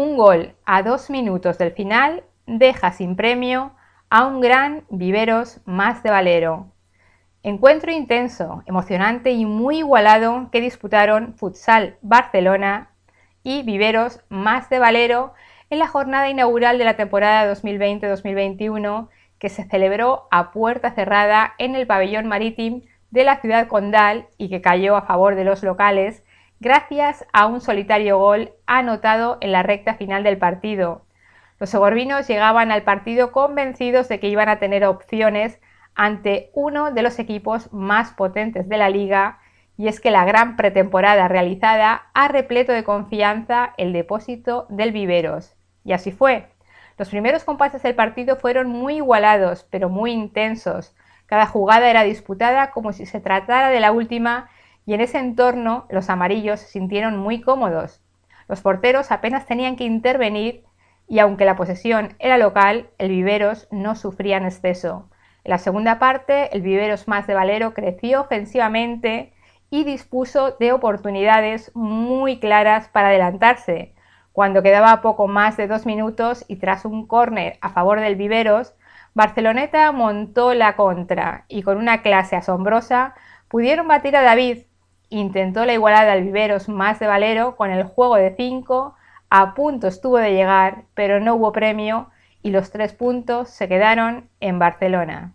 un gol a dos minutos del final deja sin premio a un gran Viveros más de Valero. Encuentro intenso, emocionante y muy igualado que disputaron Futsal Barcelona y Viveros más de Valero en la jornada inaugural de la temporada 2020-2021 que se celebró a puerta cerrada en el pabellón marítimo de la ciudad condal y que cayó a favor de los locales gracias a un solitario gol anotado en la recta final del partido. Los segorbinos llegaban al partido convencidos de que iban a tener opciones ante uno de los equipos más potentes de la liga y es que la gran pretemporada realizada ha repleto de confianza el depósito del Viveros. Y así fue. Los primeros compases del partido fueron muy igualados, pero muy intensos. Cada jugada era disputada como si se tratara de la última y en ese entorno los amarillos se sintieron muy cómodos. Los porteros apenas tenían que intervenir y aunque la posesión era local, el Viveros no sufría en exceso. En la segunda parte, el Viveros más de Valero creció ofensivamente y dispuso de oportunidades muy claras para adelantarse. Cuando quedaba poco más de dos minutos y tras un córner a favor del Viveros, Barceloneta montó la contra y con una clase asombrosa pudieron batir a David, Intentó la igualdad al viveros más de Valero con el juego de 5, a punto estuvo de llegar, pero no hubo premio y los tres puntos se quedaron en Barcelona.